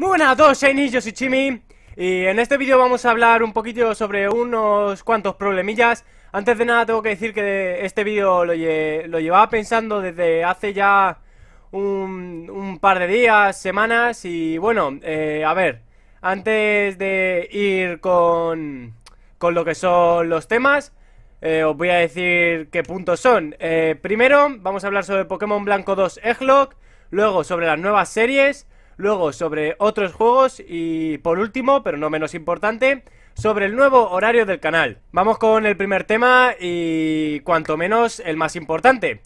Muy buenas a todos, yo soy Chimi Y en este vídeo vamos a hablar un poquito sobre unos cuantos problemillas Antes de nada tengo que decir que este vídeo lo, llevaba pensando desde hace ya un, par de días, semanas Y bueno, eh, a ver, antes de ir con, lo que son los temas eh, os voy a decir qué puntos son. Eh, primero, vamos a hablar sobre Pokémon Blanco 2 Egglock. Luego, sobre las nuevas series luego sobre otros juegos y por último, pero no menos importante, sobre el nuevo horario del canal. Vamos con el primer tema y cuanto menos el más importante.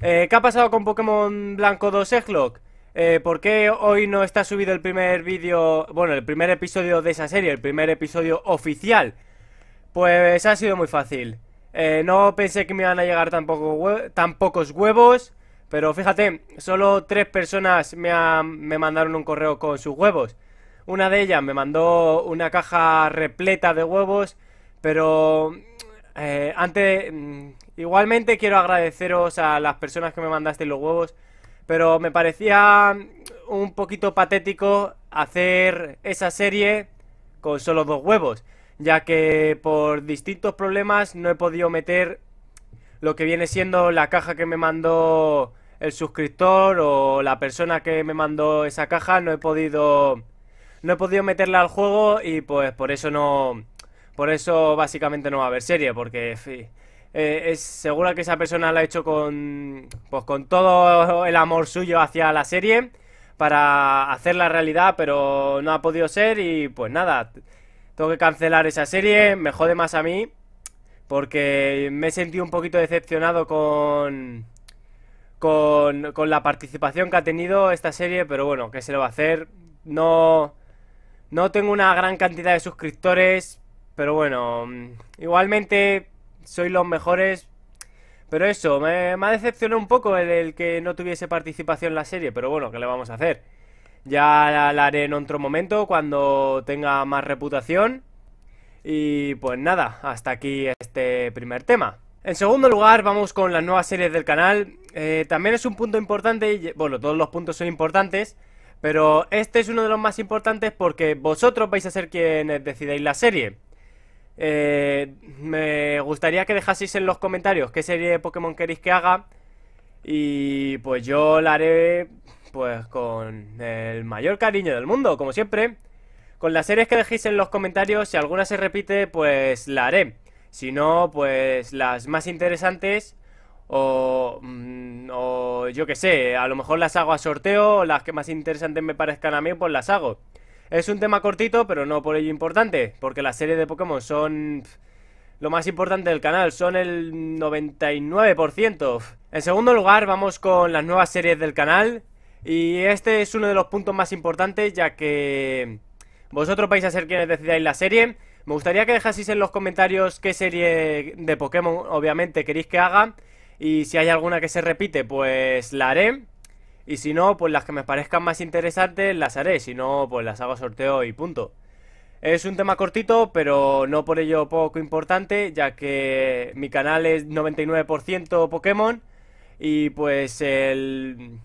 Eh, ¿Qué ha pasado con Pokémon Blanco 2 Egglock? Eh, ¿Por qué hoy no está subido el primer vídeo, bueno, el primer episodio de esa serie, el primer episodio oficial? Pues ha sido muy fácil. Eh, no pensé que me iban a llegar tan pocos huevos. Pero fíjate, solo tres personas me, mandaron un correo con sus huevos. Una de ellas me mandó una caja repleta de huevos, pero eh, antes... Mm, igualmente quiero agradeceros a las personas que me mandasteis los huevos, pero me parecía un poquito patético hacer esa serie con solo dos huevos, ya que por distintos problemas no he podido meter lo que viene siendo la caja que me mandó el suscriptor o la persona que me mandó esa caja no he podido no he podido meterla al juego y pues por eso no por eso básicamente no va a haber serie porque eh, es segura que esa persona la ha hecho con pues con todo el amor suyo hacia la serie para hacerla realidad pero no ha podido ser y pues nada tengo que cancelar esa serie me jode más a mí porque me he sentido un poquito decepcionado con, con, la participación que ha tenido esta serie, pero bueno, ¿qué se lo va a hacer? No, no tengo una gran cantidad de suscriptores, pero bueno, mm, igualmente soy los mejores. Pero eso, me, ha decepcionado un poco el, que no tuviese participación en la serie, pero bueno, ¿qué le vamos a hacer? Ya la haré en otro momento, cuando tenga más reputación. Y pues nada, hasta aquí este primer tema. En segundo lugar, vamos con las nuevas series del canal. Eh, también es un punto importante, bueno, todos los puntos son importantes, pero este es uno de los más importantes porque vosotros vais a ser quienes decidáis la serie. Eh, me gustaría que dejaseis en los comentarios qué serie de Pokémon queréis que haga. Y pues yo la haré pues con el mayor cariño del mundo, como siempre. Con las series que dejéis en los comentarios, si alguna se repite, pues la haré. Si no, pues las más interesantes o, mm, o yo qué sé, a lo mejor las hago a sorteo o las que más interesantes me parezcan a mí, pues las hago. Es un tema cortito, pero no por ello importante, porque las series de Pokémon son lo más importante del canal, son el 99%. En segundo lugar, vamos con las nuevas series del canal, y este es uno de los puntos más importantes, ya que vosotros vais a ser quienes decidáis la serie. Me gustaría que dejaseis en los comentarios qué serie de Pokémon, obviamente, queréis que haga. Y si hay alguna que se repite, pues la haré. Y si no, pues las que me parezcan más interesantes las haré. Si no, pues las hago sorteo y punto. Es un tema cortito, pero no por ello poco importante, ya que mi canal es 99% Pokémon. Y pues el...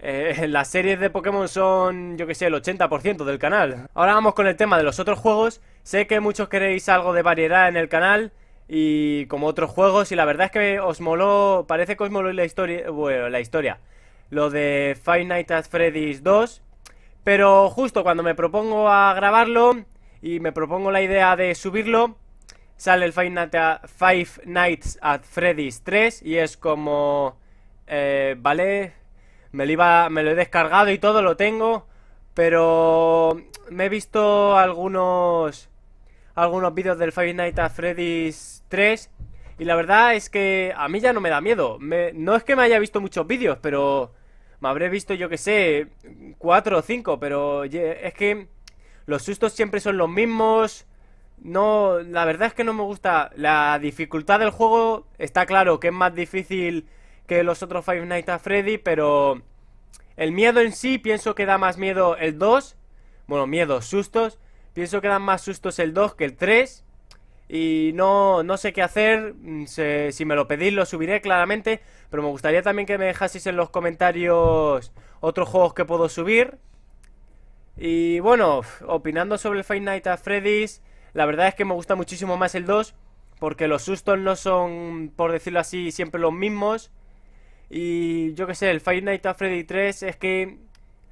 Eh, las series de Pokémon son, yo que sé, el 80% del canal. Ahora vamos con el tema de los otros juegos. Sé que muchos queréis algo de variedad en el canal y como otros juegos y la verdad es que os moló, parece que os moló la historia, bueno, la historia, lo de Five Nights at Freddy's 2, pero justo cuando me propongo a grabarlo y me propongo la idea de subirlo, sale el Five, Five Nights at Freddy's 3 y es como, eh, vale, me lo, he descargado y todo, lo tengo. Pero me he visto algunos algunos vídeos del Five Nights at Freddy's 3 y la verdad es que a mí ya no me da miedo. no es que me haya visto muchos vídeos, pero me habré visto, yo que sé, cuatro o cinco, pero es que los sustos siempre son los mismos. No, la verdad es que no me gusta. La dificultad del juego está claro que es más difícil que los otros Five Nights at Freddy, pero el miedo en sí pienso que da más miedo el 2. Bueno, miedo, sustos. Pienso que dan más sustos el 2 que el 3. Y no, sé qué hacer. Mm, si me lo pedís, lo subiré claramente. Pero me gustaría también que me dejaseis en los comentarios otros juegos que puedo subir. Y bueno, opinando sobre el Five Nights at Freddy's, la verdad es que me gusta muchísimo más el 2. Porque los sustos no son, por decirlo así, siempre los mismos. Y yo qué sé, el Five Nights at Freddy 3 es que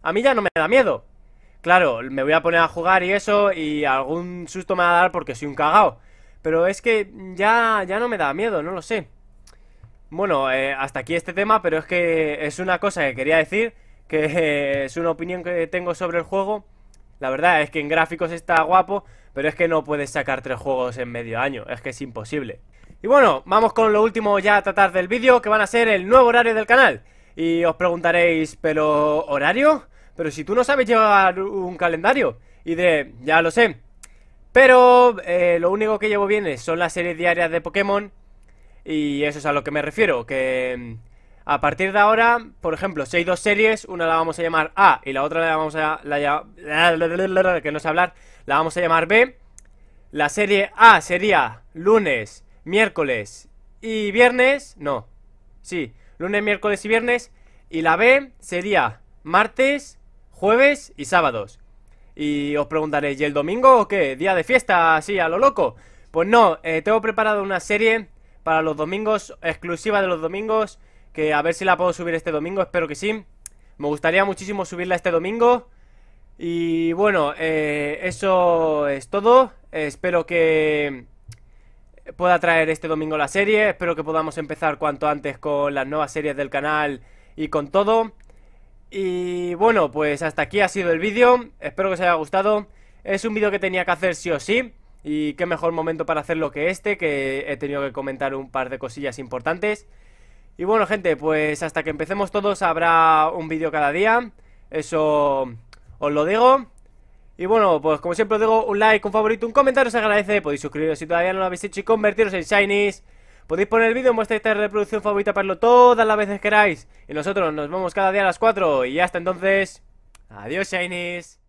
a mí ya no me da miedo. Claro, me voy a poner a jugar y eso y algún susto me va a dar porque soy un cagao. Pero es que ya, ya no me da miedo, no lo sé. Bueno, eh, hasta aquí este tema, pero es que es una cosa que quería decir, que es una opinión que tengo sobre el juego. La verdad es que en gráficos está guapo, pero es que no puedes sacar tres juegos en medio año, es que es imposible. Y bueno, vamos con lo último ya a tratar del vídeo, que van a ser el nuevo horario del canal. Y os preguntaréis, ¿pero horario? Pero si tú no sabes llevar un calendario. Y de, ya lo sé. Pero eh, lo único que llevo bien son las series diarias de Pokémon. Y eso es a lo que me refiero, que... Mm, a partir de ahora, por ejemplo, si hay dos series, una la vamos a llamar A y la otra la vamos a la, que no sé hablar, la vamos a llamar B. La serie A sería lunes, miércoles y viernes, no, sí, lunes, miércoles y viernes, y la B sería martes, jueves y sábados. Y os preguntaréis, ¿y el domingo o qué? ¿Día de fiesta así a lo loco? Pues no, eh, tengo preparado una serie para los domingos, exclusiva de los domingos, que a ver si la puedo subir este domingo, espero que sí. Me gustaría muchísimo subirla este domingo. Y bueno, eh, eso es todo. Espero que pueda traer este domingo la serie. Espero que podamos empezar cuanto antes con las nuevas series del canal y con todo. Y bueno, pues hasta aquí ha sido el vídeo. Espero que os haya gustado. Es un vídeo que tenía que hacer sí o sí. Y qué mejor momento para hacerlo que este, que he tenido que comentar un par de cosillas importantes. Y bueno, gente, pues hasta que empecemos todos habrá un vídeo cada día. Eso os lo digo. Y bueno, pues como siempre os digo, un like, un favorito, un comentario os agradece. Podéis suscribiros si todavía no lo habéis hecho y convertiros en Shinies. Podéis poner el vídeo en vuestra lista de reproducción favorita para verlo todas las veces que queráis. Y nosotros nos vemos cada día a las 4. Y hasta entonces, adiós Shinies.